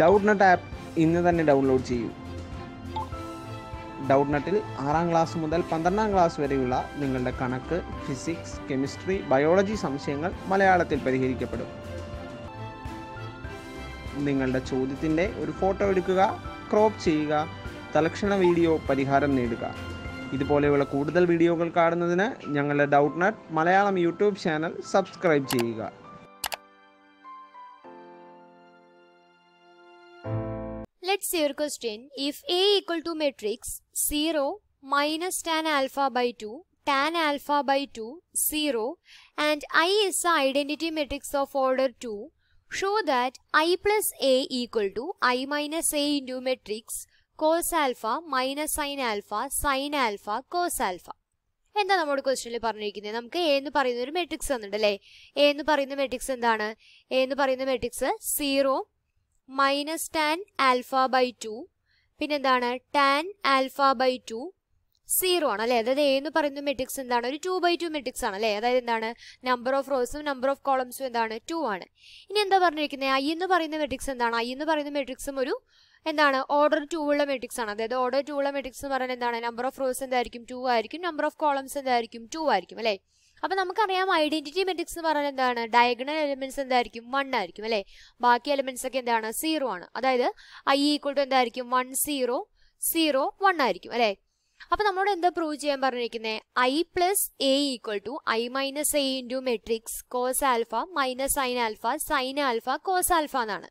ഡൗട്ട്നട്ട് app ഇന്ന് തന്നെ download ചെയ്യൂ ഡൗട്ട്നട്ടിൽ ആറാം ക്ലാസ് മുതൽ പന്ത്രണ്ടാം ക്ലാസ് വരെയുള്ള നിങ്ങളുടെ കണക്ക് ഫിസിക്സ് കെമിസ്ട്രി ബയോളജി സംശയങ്ങൾ മലയാളത്തിൽ പരിഹരിക്കപ്പെടും നിങ്ങളുടെ ചോദ്യത്തിൻ്റെ ഒരു ഫോട്ടോ എടുക്കുക ക്രോപ്പ് ചെയ്യുക തലക്ഷണ വീഡിയോ പരിഹാരം നേടുക ഇതുപോലെയുള്ള കൂടുതൽ വീഡിയോകൾ കാണുന്നതിന് ഞങ്ങളുടെ Doubtnut Malayalam YouTube channel subscribe ചെയ്യുക Let's see your question. If A equal to matrix 0 minus tan alpha by 2 tan alpha by 2 0 and I is the identity matrix of order 2 show that I plus A equal to I minus A into matrix cos alpha minus sin alpha sin alpha cos alpha. എന്താ നമ്മുടെ ക്വസ്റ്റനിൽ പറഞ്ഞിരിക്കുന്നത് നമുക്ക് A എന്ന് പറയുന്ന ഒരു matrix തന്നിട്ടുണ്ട് അല്ലേ A എന്ന് പറയുന്ന മെട്രിക്സ് എന്താണ് എ എന്ന് പറയുന്ന matrix zero minus tan alpha by two പിന്നെന്താണ് tan alpha by two zero ആണ് അല്ലേ അതായത് എ എന്ന് പറയുന്ന മെട്രിക്സ് എന്താണ് ഒരു ടു ബൈ ടു മെട്രിക്സ് ആണ് അല്ലേ അതായത് എന്താണ് നമ്പർ ഓഫ് റോസും നമ്പർ ഓഫ് കോളംസും എന്താണ് ടു ആണ് ഇനി എന്താ പറഞ്ഞിരിക്കുന്നത് ഐ എന്ന് പറയുന്ന മെട്രിക്സ് എന്താണ് ഐ എന്ന് പറയുന്ന മെട്രിക്സും ഒരു എന്താണ് ഓർഡർ ടു ഉള്ള മെട്രിക്സ് ആണ് അതായത് ഓർഡർ ടു ഉള്ള മെട്രിക്സ് എന്ന് പറയുന്നത് എന്താണ് നമ്പർ ഓഫ് റോസ് എന്തായിരിക്കും ടു ആയിരിക്കും നമ്പർ ഓഫ് കോളംസ് എന്തായിരിക്കും ടു ആയിരിക്കും അല്ലേ അപ്പം നമുക്കറിയാം ഐഡന്റിറ്റി മെട്രിക്സ് എന്ന് പറഞ്ഞാൽ എന്താണ് ഡയഗണൽ എലമെന്റ്സ് എന്തായിരിക്കും വൺ ആയിരിക്കും അല്ലേ ബാക്കി എലമെന്റ്സ് ഒക്കെ എന്താണ് സീറോ ആണ് അതായത് ഐ ഈക്വൾ ടു എന്തായിരിക്കും വൺ സീറോ സീറോ വൺ ആയിരിക്കും അല്ലേ അപ്പൊ നമ്മളോട് എന്താ പ്രൂവ് ചെയ്യാൻ പറഞ്ഞിരിക്കുന്നത് I plus A equal to I minus A into matrix cos alpha minus sine alpha sine alpha cos alpha എന്നാണ്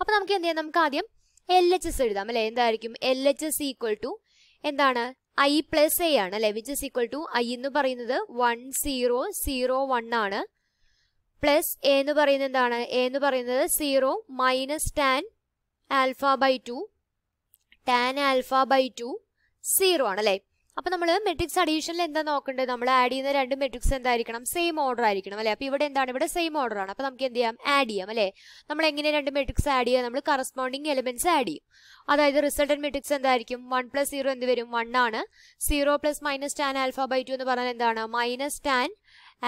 അപ്പൊ നമുക്ക് എന്ത് ചെയ്യാം നമുക്ക് ആദ്യം എൽ എച്ച് എസ് എഴുതാം അല്ലേ എന്തായിരിക്കും L H S equal to എന്താണ് ഐ പ്ലസ് എ ആണ് അല്ലെ which is equal to I എന്ന് പറയുന്നത് വൺ സീറോ സീറോ വൺ ആണ് പ്ലസ് എ എന്ന് പറയുന്നത് എന്താണ് എ എന്ന് പറയുന്നത് zero minus tan alpha by two tan alpha by two zero ആണ് ആണല്ലേ അപ്പോൾ നമ്മൾ മെട്രിക്സ് അഡീഷനിൽ എന്താ നോക്കേണ്ടത് നമ്മൾ ആഡ് ചെയ്യുന്ന രണ്ട് മെട്രിക്സ് എന്തായിരിക്കണം സെയിം ഓർഡർ ആയിരിക്കണം അല്ലേ അപ്പോൾ ഇവിടെ എന്താണ് ഇവിടെ സെയിം ഓർഡർ ആണ് അപ്പോൾ നമുക്ക് എന്ത് ചെയ്യാം ആഡ് ചെയ്യാം അല്ലേ നമ്മൾ എങ്ങനെ രണ്ട് മെട്രിക്സ് ആഡ് ചെയ്യുക നമ്മൾ കറസ്പോണ്ടിങ് എലമെന്റ്സ് ആഡ് ചെയ്യും അതായത് റിസൾട്ടന്റ് മെട്രിക്സ് എന്തായിരിക്കും വൺ പ്ലസ് സീറോ എന്ത് വരും വൺ ആണ് zero plus minus tan alpha by two എന്ന് പറഞ്ഞാൽ എന്താണ് minus tan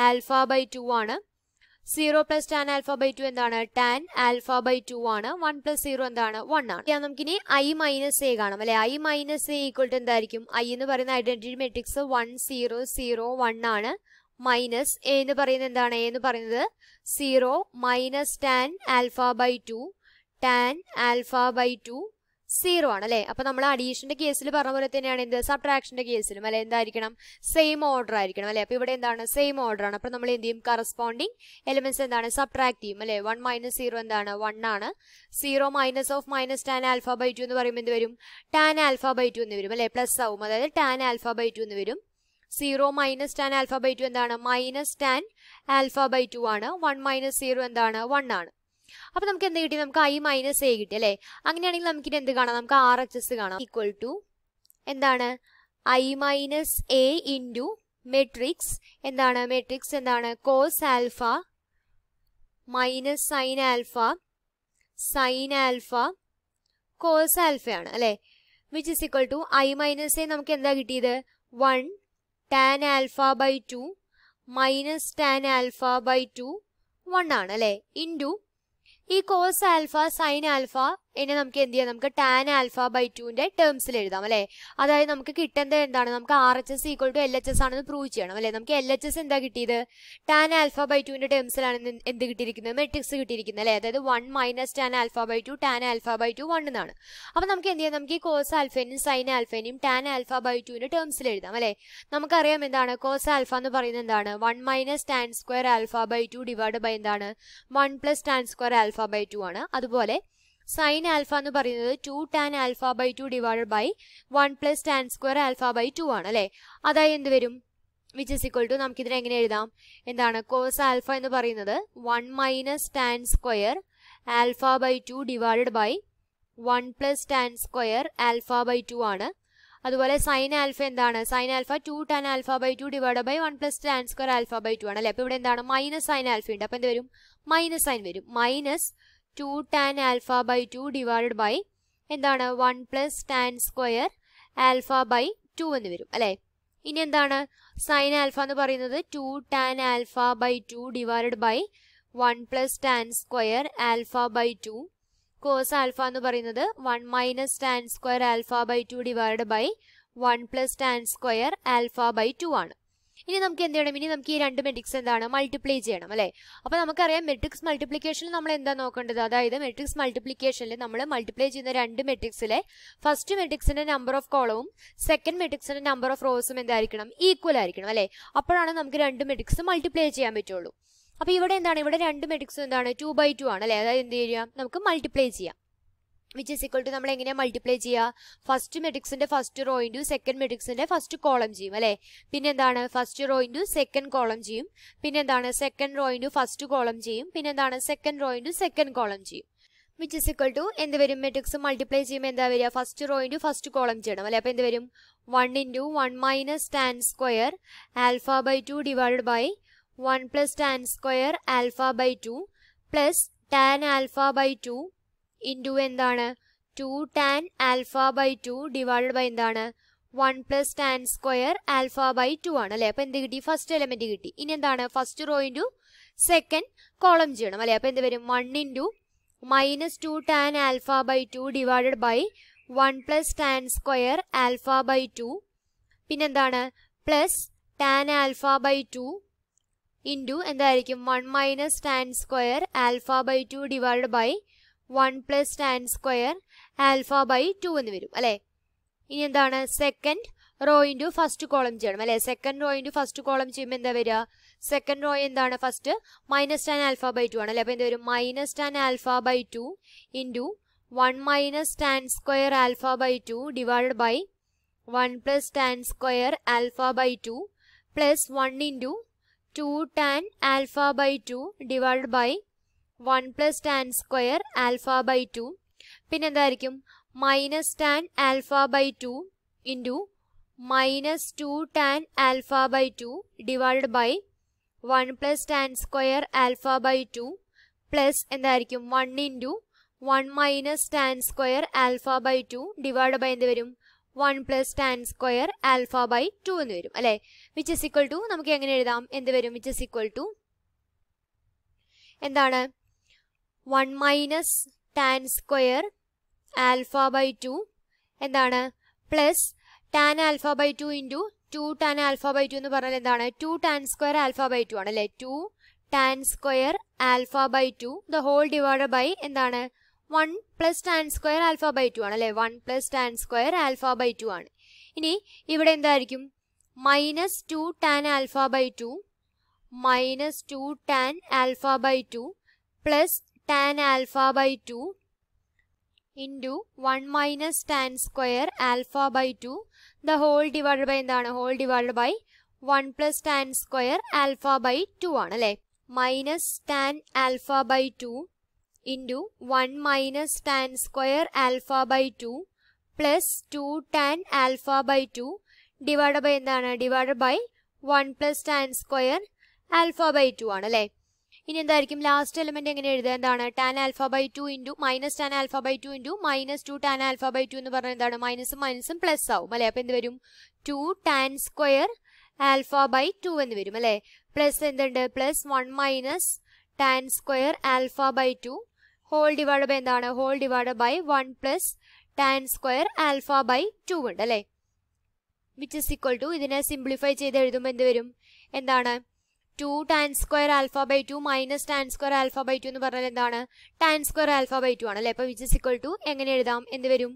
alpha by two ആണ് zero plus tan alpha by two എന്താണ് ടാൻ ആൽഫ ബൈ ടു ആണ് വൺ പ്ലസ് സീറോ എന്താണ് വൺ ആണ് നമുക്ക് ഇനി ഐ മൈനസ് എ കാണാം അല്ലെ I minus A equal to എന്തായിരിക്കും ഐ എന്ന് പറയുന്ന identity matrix one zero zero one ആണ് മൈനസ് എ എന്ന് പറയുന്നത് എന്താണ് എ എന്ന് പറയുന്നത് zero minus tan alpha by two tan alpha by two zero ആണ് അല്ലെ അപ്പോൾ നമ്മൾ അഡീഷന്റെ കേസിൽ പറഞ്ഞ പോലെ തന്നെയാണ് എന്ത് സബ്ട്രാക്ഷന്റെ കേസിലും അല്ലെ എന്തായിരിക്കണം സെയിം ഓർഡർ ആയിരിക്കണം അല്ലേ അപ്പോൾ ഇവിടെ എന്താണ് സെയിം ഓർഡർ ആണ് അപ്പോൾ നമ്മൾ എന്ത് ചെയ്യും കറസ്പോണ്ടിങ് എലിമെന്റ്സ് എന്താണ് സബ്ട്രാക്ട് ചെയ്യും അല്ലേ വൺ മൈനസ് സീറോ എന്താണ് വൺ ആണ് zero minus of minus tan alpha by two എന്ന് പറയുമ്പോൾ എന്ത് വരും ടാൻ ആൽഫ ബൈ ടു എന്ന് വരും അല്ലേ പ്ലസ് ആവും അതായത് ടാൻ ആൽഫ ബൈ ടു എന്ന് വരും zero minus tan alpha by two എന്താണ് minus tan alpha by two ആണ് വൺ മൈനസ് സീറോ എന്താണ് വൺ ആണ് അപ്പോൾ നമുക്ക് എന്ത് കിട്ടി നമുക്ക് ഐ മൈനസ് എ കിട്ടി അല്ലേ അങ്ങനെയാണെങ്കിൽ നമുക്കിനി എന്ത് കാണാം നമുക്ക് ആർ എച്ച് എസ് കാണാം ഈക്വൽ ടു എന്താണ് I minus A into matrix എന്താണ് മെട്രിക്സ് എന്താണ് cos alpha minus sine alpha sine alpha cos ആൽഫയാണ് അല്ലേ which is equal to I minus A നമുക്ക് എന്താ കിട്ടിയത് one tan alpha by two minus tan alpha by two one ആണ് അല്ലേ into Equals alpha sine alpha ഇനി നമുക്ക് എന്ത് ചെയ്യാം നമുക്ക് ടാൻ ആൽഫ ബൈ ടുവിൻ്റെ ടേംസിൽ എഴുതാം അല്ലേ അതായത് നമുക്ക് കിട്ടേണ്ടത് എന്താണ് നമുക്ക് R H S equal to L H S ആണെന്ന് പ്രൂവ് ചെയ്യണം അല്ലേ നമുക്ക് എൽ എച്ച് എസ് എന്താ കിട്ടിയത് ടാൻ ആൽഫ ബൈ ടുവിൻ്റെ ടേംസിലാണ് എന്ത് കിട്ടിയിരിക്കുന്നത് മെട്രിക്സ് കിട്ടിയിരിക്കുന്നത് അല്ലേ അതായത് one minus tan alpha by two tan alpha by two one എന്നാണ് അപ്പം നമുക്ക് എന്ത് ചെയ്യാം നമുക്ക് ഈ കോസ് ആൽഫേനും സൈൻ ആൽഫേനും ടാൻ ആൽഫ ബൈ ടുവിൻ്റെ ടേംസിൽ എഴുതാം അല്ലേ നമുക്കറിയാം എന്താണ് കോസ് ആൽഫ എന്ന് പറയുന്നത് എന്താണ് one minus tan square alpha by two divide by എന്താണ് one plus tan square alpha by two ആണ് അതുപോലെ സൈൻ ആൽഫ എന്ന് പറയുന്നത് two tan alpha by two divide by one plus tan square alpha by two ആണ് അല്ലെ അതായത് എന്ത് വരും വിച്ച് ഇസ് ഈക്വൽ ടു നമുക്ക് ഇതിനെ എങ്ങനെ എഴുതാം എന്താണ് കോസ് ആൽഫ എന്ന് പറയുന്നത് one minus tan square alpha by two divide by one plus tan square alpha by two ആണ് അതുപോലെ സൈൻ ആൽഫ എന്താണ് sine alpha two tan alpha by two divide by one plus tan square alpha by two ആണ് അല്ലെ അപ്പൊ ഇവിടെ എന്താണ് minus sine alpha ഉണ്ട് അപ്പൊ എന്ത് വരും മൈനസ് സൈൻ വരും minus two tan alpha by two divide by എന്താണ് one plus tan square alpha by two എന്ന് വരും അല്ലേ ഇനി എന്താണ് സൈൻ ആൽഫ എന്ന് പറയുന്നത് two tan alpha by two divide by one plus tan square alpha by two cos alpha എന്ന് പറയുന്നത് one minus tan square alpha by two divide by one plus tan square alpha by two ആണ് ഇനി നമുക്ക് എന്ത് ചെയ്യണം ഇനി നമുക്ക് ഈ രണ്ട് മെട്രിക്സ് എന്താണ് മൾട്ടിപ്ലൈ ചെയ്യണം അല്ലേ അപ്പോൾ നമുക്കറിയാം മെട്രിക്സ് മൾട്ടിപ്ലിക്കേഷനിൽ നമ്മൾ എന്താ നോക്കേണ്ടത് അതായത് മെട്രിക്സ് മൾട്ടിപ്ലിക്കേഷനിൽ നമ്മൾ മൾട്ടിപ്ലൈ ചെയ്യുന്ന രണ്ട് മെട്രിക്സിലെ ഫസ്റ്റ് മെട്രിക്സിന്റെ നമ്പർ ഓഫ് കോളവും സെക്കൻഡ് മെട്രിക്സിന്റെ നമ്പർ ഓഫ് റോസും എന്തായിരിക്കണം ഈക്വൽ ആയിരിക്കണം അല്ലേ അപ്പോഴാണ് നമുക്ക് രണ്ട് മെട്രിക്സ് മൾട്ടിപ്ലൈ ചെയ്യാൻ പറ്റുള്ളൂ അപ്പോൾ ഇവിടെ എന്താണ് ഇവിടെ രണ്ട് മെട്രിക്സ് എന്താണ് ടു ബൈ ടു ആണ് അല്ലേ അതായത് എന്ത് ചെയ്യുക നമുക്ക് മൾട്ടിപ്ലൈ ചെയ്യാം വിച്ച് ഇസ് ഇക്വൽ ടു നമ്മൾ എങ്ങനെയാണ് മൾട്ടിപ്ലൈ ചെയ്യുക ഫസ്റ്റ് മെട്രിക്സിന്റെ ഫസ്റ്റ് റോ ഇൻറ്റു സെക്കൻഡ് മെട്രിക്സിന്റെ ഫസ്റ്റ് കോളം ചെയ്യും അല്ലേ പിന്നെ എന്താണ് first row into second column ചെയ്യും പിന്നെ എന്താണ് second row into first column ചെയ്യും പിന്നെ എന്താണ് second row into second column ചെയ്യും വിച്ച് ഇസ് ഇക്വൽ ടു എന്ത് വരും മെട്രിക്സ് മൾട്ടിപ്ലൈ ചെയ്യുമ്പോൾ എന്താ വരിക first row into first column ചെയ്യണം അല്ലേ അപ്പോൾ എന്ത് വരും one into one minus tan square alpha by two divide by one plus tan square alpha by two plus tan alpha by two into എന്താണ് two tan alpha by two divide by എന്താണ് one plus tan square alpha by two ആണ് അല്ലേ അപ്പം എന്ത് കിട്ടി first element കിട്ടി ഇനി എന്താണ് first row into second column ചെയ്യണം അല്ലേ അപ്പം എന്ത് വരും one into minus two tan alpha by two divide by one plus tan square alpha by two പിന്നെന്താണ് plus tan alpha by two into എന്തായിരിക്കും one minus tan square alpha by two divide by one plus tan square alpha by two എന്ന് വരും അല്ലേ ഇനി എന്താണ് second row into first column ചെയ്യണം അല്ലേ second row into first column ചെയ്യുമ്പോൾ എന്താ വരിക സെക്കൻഡ് റോ എന്താണ് first minus tan alpha by two ആണ് അല്ലേ അപ്പോൾ എന്താ വരും minus tan alpha by two into one minus tan square alpha by two divide by one plus tan square alpha by two plus one into two tan alpha by two divide by one plus tan square alpha by two പിന്നെന്തായിരിക്കും minus tan alpha by two into minus two tan alpha by two divide by one plus tan square alpha by two plus എന്തായിരിക്കും one into one minus tan square alpha by two divide by എന്ത് വരും one plus tan square alpha by two എന്ന് വരും അല്ലേ which is equal to നമുക്ക് എങ്ങനെ എഴുതാം എന്ത് വരും വിച്ച് ഇസ് ഈക്വൽ ടു എന്താണ് one minus tan square alpha by two എന്താണ് plus tan alpha by two into two tan alpha by two എന്ന് പറഞ്ഞാൽ എന്താണ് two tan square alpha by two ആണ് അല്ലേ two tan square alpha by two the whole divide by എന്താണ് one plus tan square alpha by two ആണ് അല്ലേ one plus tan square alpha by two ആണ് ഇനി ഇവിടെ എന്തായിരിക്കും minus two tan alpha by two minus two tan alpha by two plus tan alpha by 2 into 1 minus tan square alpha by 2 the whole divided by the whole divided by 1 plus tan square alpha by 2 ആണ് minus tan alpha by 2 into 1 minus tan square alpha by 2 plus 2 tan alpha by 2 divided by എന്താണ് divided by 1 plus tan square alpha by 2 ആണ് അല്ലേ ഇനി എന്തായിരിക്കും last element എങ്ങനെ എഴുതുക എന്താണ് tan alpha by two into minus tan alpha by two into minus two tan alpha by two എന്ന് പറഞ്ഞാൽ എന്താണ് മൈനസും മൈനസും പ്ലസ് ആവും അല്ലെ അപ്പൊ എന്ത് വരും two tan square alpha by two എന്ന് വരും അല്ലെ പ്ലസ് എന്തുണ്ട് plus one minus tan square alpha by two whole divide by എന്താണ് whole divide by one plus tan square alpha by two ഉണ്ട് അല്ലെ വിച്ച് ഇസ് ഈക്വൽ ടു ഇതിനെ simplify ചെയ്ത് എഴുതുമ്പോൾ എന്ത് വരും എന്താണ് two tan square alpha by two minus tan square alpha by two എന്ന് പറഞ്ഞാൽ എന്താണ് tan square alpha by to ആണല്ലേ അപ്പോൾ വിച്ച് ഇസ് ഇക്വൽ ടു എങ്ങനെ എഴുതാം എന്ന് വരും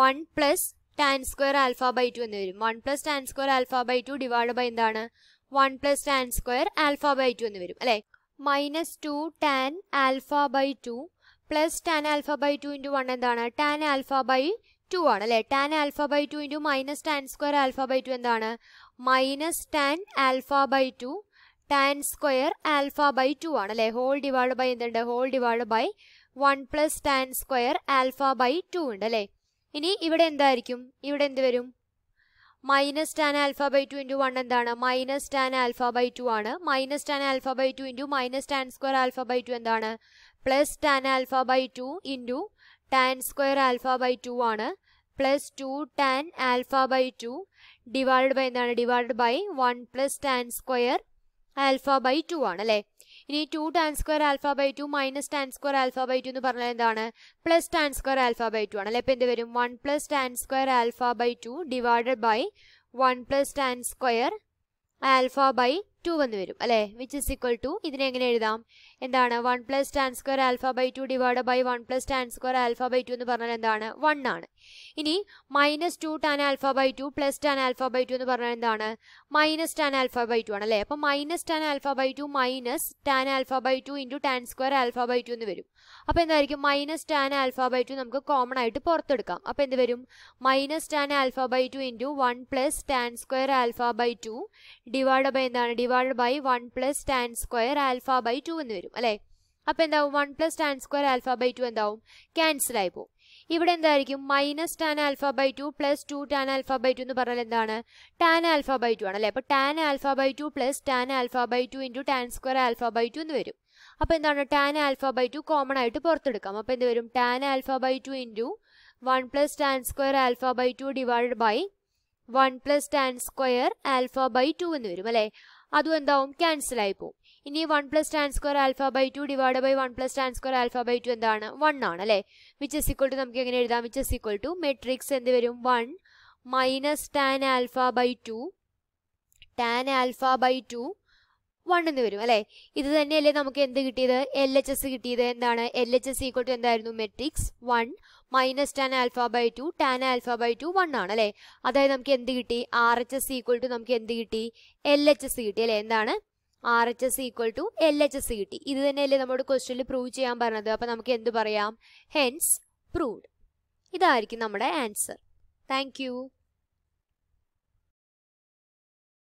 one plus tan square alpha by two എന്ന് വരും one plus tan square alpha by two divide by എന്താണ് one plus tan square alpha by two എന്ന് വരും അല്ലേ minus two tan alpha by two plus tan alpha by two into one എന്താണ് tan alpha by two ആണ് അല്ലേ tan alpha by two into minus tan square alpha by two എന്താണ് minus tan alpha by two tan square alpha by two ആണ് അല്ലെ whole divide by എന്തുണ്ട് whole divide by one plus tan square alpha by two ഉണ്ട് അല്ലെ ഇനി ഇവിടെ എന്തായിരിക്കും ഇവിടെ എന്ത് വരും minus tan alpha by two into one എന്താണ് minus tan alpha by two ആണ് minus tan alpha by two into minus tan square alpha by two എന്താണ് plus tan alpha by two into tan square alpha by two ആണ് plus two tan alpha by two divide by എന്താണ് divide by one plus tan square alpha by two ആണ് അല്ലേ ഇനി two tan square alpha by two minus tan square alpha by two എന്ന് പറഞ്ഞാൽ എന്താണ് plus tan square alpha by two ആണ് അല്ലെ ഇപ്പം എന്ത് വരും one plus tan square alpha by two divided by one plus tan square alpha by two വന്ന് വരും അല്ലേ വിച്ച് ഇസ് ഇക്വൽ ടു ഇതിനെ എങ്ങനെ എഴുതാം എന്താണ് one plus tan square alpha by two divide by one plus tan square alpha by two എന്ന് പറഞ്ഞാൽ എന്താണ് വൺ ആണ് ഇനി minus two tan alpha by two plus tan alpha by two എന്ന് പറഞ്ഞാൽ എന്താണ് minus tan alpha by two ആണ് അല്ലേ അപ്പൊ minus tan alpha by two minus tan alpha by two into tan square alpha by two എന്ന് വരും അപ്പൊ എന്തായിരിക്കും minus tan alpha by two നമുക്ക് കോമൺ ആയിട്ട് പുറത്തെടുക്കാം അപ്പൊ എന്ത് വരും minus tan alpha by two into one plus tan square alpha by two divide by എന്താണ് divide by one plus tan square alpha by two എന്ന് വരും അല്ലെ അപ്പൊ എന്താവും one plus tan square alpha by two എന്താവും cancel ആയി പോകും ഇവിടെ എന്തായിരിക്കും minus tan alpha by two plus two tan alpha by two എന്ന് പറഞ്ഞാൽ എന്താണ് ടാൻ ആൽഫ ബൈ ടു ആണ് അല്ലെ അപ്പൊ tan alpha by two plus tan alpha by two into tan square alpha by two എന്ന് വരും അപ്പൊ എന്താണ് tan alpha by two common ആയിട്ട് പുറത്തെടുക്കാം അപ്പൊ എന്ത് വരും tan alpha by two into one plus tan square alpha by two divide by one plus tan square alpha by two എന്ന് വരും അല്ലേ അതും എന്താവും ക്യാൻസൽ ആയി പോകും ഇനി one plus tan square alpha by two divide by one plus tan square alpha by two എന്താണ് one ആണ് അല്ലേ വിച്ച് എസ് ഇക്വൽ ടു നമുക്ക് എങ്ങനെ എഴുതാം which is equal to matrix എന്ത് വരും one minus tan alpha by two tan alpha by two one എന്ന് വരും അല്ലേ ഇത് തന്നെയല്ലേ നമുക്ക് എന്ത് കിട്ടിയത് എൽ എച്ച് എസ് കിട്ടിയത് എന്താണ് L H S equal to എന്തായിരുന്നു matrix one minus tan alpha by two tan alpha by two one ആണ് അല്ലെ അതായത് നമുക്ക് എന്ത് കിട്ടി R H S equal to നമുക്ക് എന്ത് കിട്ടി എൽ എച്ച് എസ് കിട്ടി അല്ലേ എന്താണ് R H S equal to L H S കിട്ടി ഇത് തന്നെയല്ലേ നമ്മുടെ ക്വസ്റ്റ്യനിൽ പ്രൂവ് ചെയ്യാൻ പറഞ്ഞത് അപ്പൊ നമുക്ക് എന്ത് പറയാം ഹെൻസ് പ്രൂവ് ഇതായിരിക്കും നമ്മുടെ ആൻസർ താങ്ക്